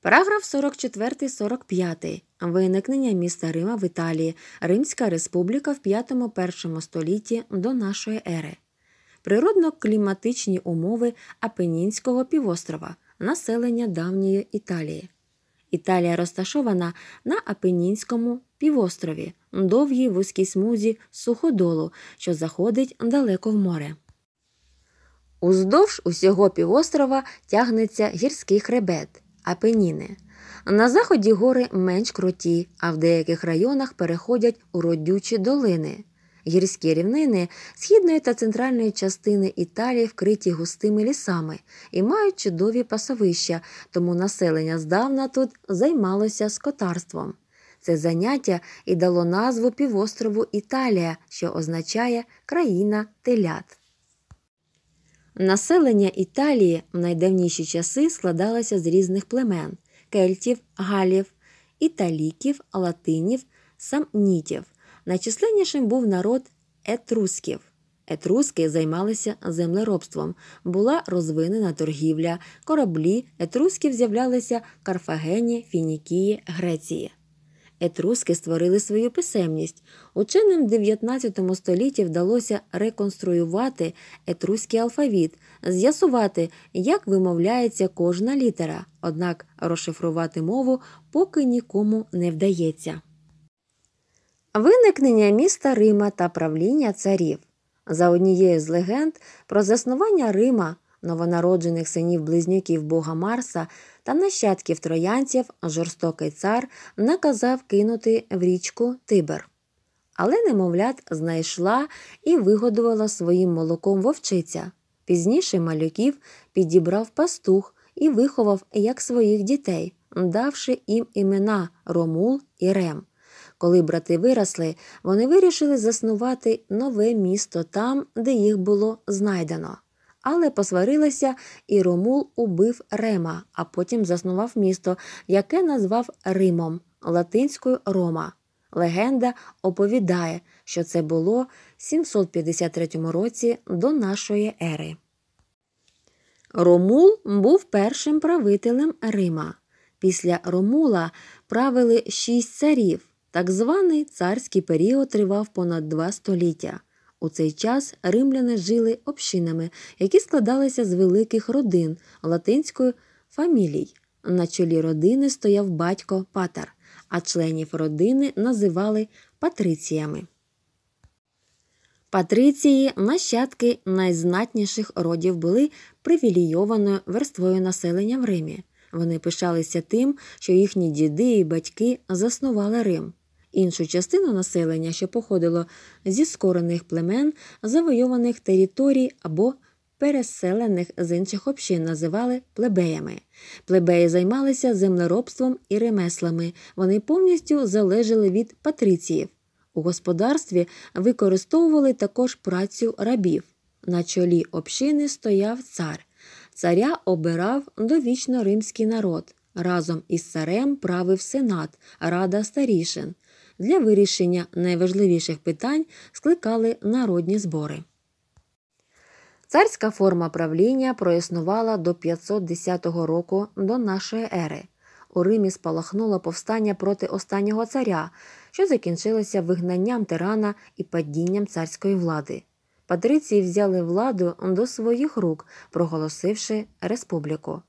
Параграф 44 45. Виникнення міста Рима в Італії, Римська Республіка в 5-1 столітті до нашої ери. Природно-кліматичні умови Апенінського півострова, населення давньої Італії. Італія розташована на Апенінському півострові, довгій вузькій смузі суходолу, що заходить далеко в море. Уздовж усього півострова тягнеться гірський хребет. Апеніни. На заході гори менш круті, а в деяких районах переходять у родючі долини. Гірські рівнини східної та центральної частини Італії вкриті густими лісами і мають чудові пасовища, тому населення здавна тут займалося скотарством. Це заняття і дало назву півострову Італія, що означає країна телят. Населення Італії в найдавніші часи складалося з різних племен кельтів, галів, італіків, латинів, самнітів. Найчисленнішим був народ етрусків. Етруски займалися землеробством, була розвинена торгівля, кораблі етрусків з'являлися Карфагені, Фінікії, Греції етруски створили свою писемність. Ученим в 19 столітті вдалося реконструювати етруський алфавіт, з'ясувати, як вимовляється кожна літера, однак розшифрувати мову поки нікому не вдається. Виникнення міста Рима та правління царів. За однією з легенд про заснування Рима новонароджених синів близнюків Бога Марса та нащадків троянців жорстокий цар наказав кинути в річку Тибер. Але немовлят знайшла і вигодувала своїм молоком вовчиця. Пізніше малюків підібрав пастух і виховав як своїх дітей, давши їм імена Ромул і Рем. Коли брати виросли, вони вирішили заснувати нове місто там, де їх було знайдено але посварилися, і Ромул убив Рема, а потім заснував місто, яке назвав Римом латинською Рома. Легенда оповідає, що це було в 753 році до нашої ери. Ромул був першим правителем Рима. Після Ромула правили шість царів. Так званий царський період тривав понад два століття. У цей час римляни жили общинами, які складалися з великих родин латинською фамілій. На чолі родини стояв батько патер, а членів родини називали патриціями. Патриції, нащадки найзнатніших родів, були привілейованою верствою населення в Римі. Вони пишалися тим, що їхні діди і батьки заснували Рим. Іншу частину населення, що походило зі скорених племен, завойованих територій або переселених з інших общин, називали плебеями. Плебеї займалися землеробством і ремеслами. Вони повністю залежали від патриціїв. У господарстві використовували також працю рабів. На чолі общини стояв цар. Царя обирав довічно римський народ. Разом із царем правив сенат, рада старішин для вирішення найважливіших питань скликали народні збори. Царська форма правління проіснувала до 510 року до нашої ери. У Римі спалахнуло повстання проти останнього царя, що закінчилося вигнанням тирана і падінням царської влади. Патриції взяли владу до своїх рук, проголосивши республіку.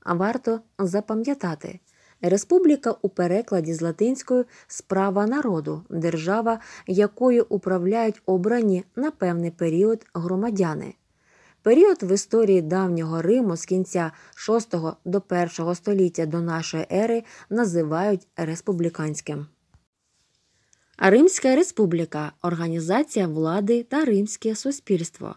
А варто запам'ятати, Республіка у перекладі з латинською справа народу, держава, якою управляють обрані на певний період громадяни. Період в історії давнього Риму з кінця VI до I століття до нашої ери називають республіканським. Римська республіка організація влади та римське суспільство.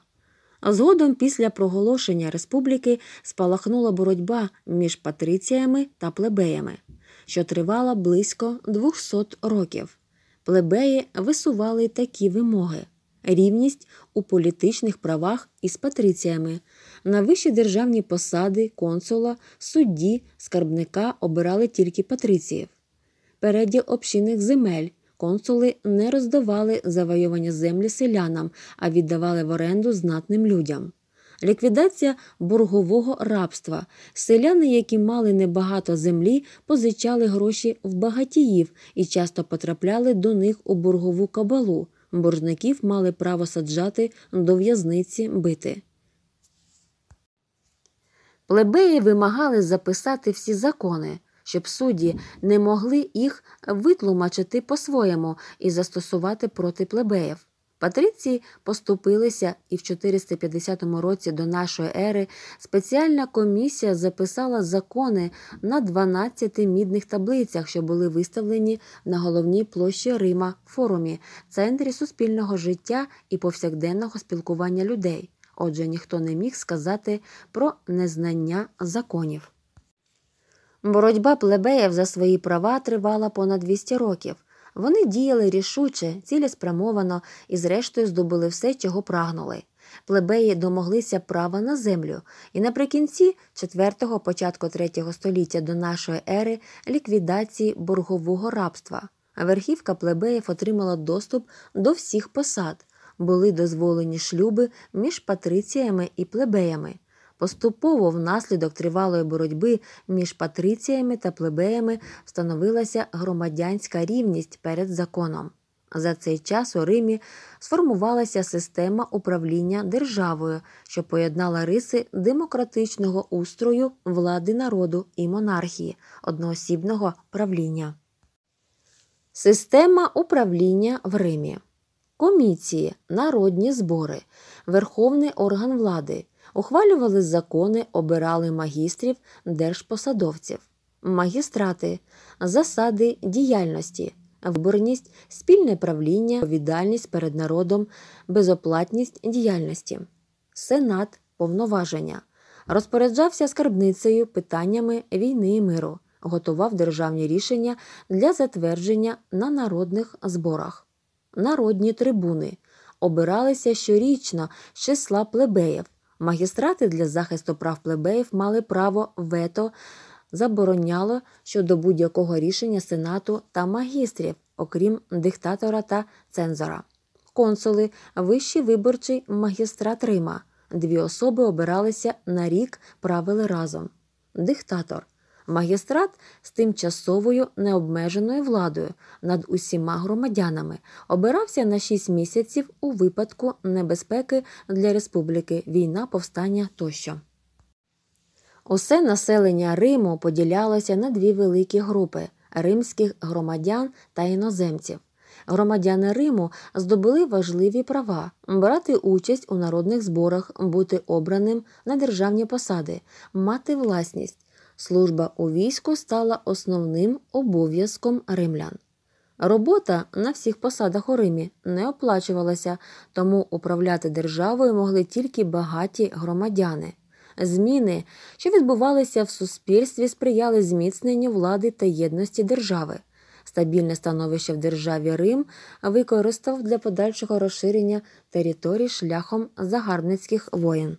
Згодом після проголошення республіки спалахнула боротьба між патриціями та плебеями, що тривала близько 200 років. Плебеї висували такі вимоги: рівність у політичних правах із патриціями. На вищі державні посади консула, судді, скарбника обирали тільки патриціїв, переділ общинних земель консули не роздавали завойовані землі селянам, а віддавали в оренду знатним людям. Ліквідація боргового рабства. Селяни, які мали небагато землі, позичали гроші в багатіїв і часто потрапляли до них у боргову кабалу. Боржників мали право саджати до в'язниці бити. Плебеї вимагали записати всі закони щоб судді не могли їх витлумачити по-своєму і застосувати проти плебеїв. Патриції поступилися, і в 450 році до нашої ери спеціальна комісія записала закони на 12 мідних таблицях, що були виставлені на головній площі Рима форумі, центрі суспільного життя і повсякденного спілкування людей. Отже, ніхто не міг сказати про незнання законів. Боротьба плебеїв за свої права тривала понад 200 років. Вони діяли рішуче, цілеспрямовано і, зрештою, здобули все, чого прагнули. Плебеї домоглися права на землю, і наприкінці 4-го, початку 3-го століття до нашої ери ліквідації боргового рабства. Верхівка плебеїв отримала доступ до всіх посад, були дозволені шлюби між патриціями і плебеями. Поступово, внаслідок тривалої боротьби між патриціями та плебеями, встановилася громадянська рівність перед законом. За цей час у Римі сформувалася система управління державою, що поєднала риси демократичного устрою влади народу і монархії, одноосібного правління. Система управління в Римі. Коміції, народні збори, верховний орган влади, ухвалювали закони, обирали магістрів, держпосадовців, магістрати, засади діяльності, виборність, спільне правління, відповідальність перед народом, безоплатність діяльності, сенат, повноваження, розпоряджався скарбницею питаннями війни і миру. Готував державні рішення для затвердження на народних зборах. Народні трибуни обиралися щорічно з числа плебеїв, Магістрати для захисту прав плебеїв мали право вето забороняло щодо будь-якого рішення сенату та магістрів, окрім диктатора та цензора. Консули, вищий виборчий магістрат Рима. Дві особи обиралися на рік правили разом. Диктатор магістрат з тимчасовою необмеженою владою над усіма громадянами обирався на 6 місяців у випадку небезпеки для республіки, війна, повстання тощо. Усе населення Риму поділялося на дві великі групи римських громадян та іноземців. Громадяни Риму здобули важливі права брати участь у народних зборах, бути обраним на державні посади, мати власність, служба у війську стала основним обов'язком римлян. Робота на всіх посадах у Римі не оплачувалася, тому управляти державою могли тільки багаті громадяни. Зміни, що відбувалися в суспільстві, сприяли зміцненню влади та єдності держави. Стабільне становище в державі Рим використав для подальшого розширення територій шляхом загарбницьких воєн.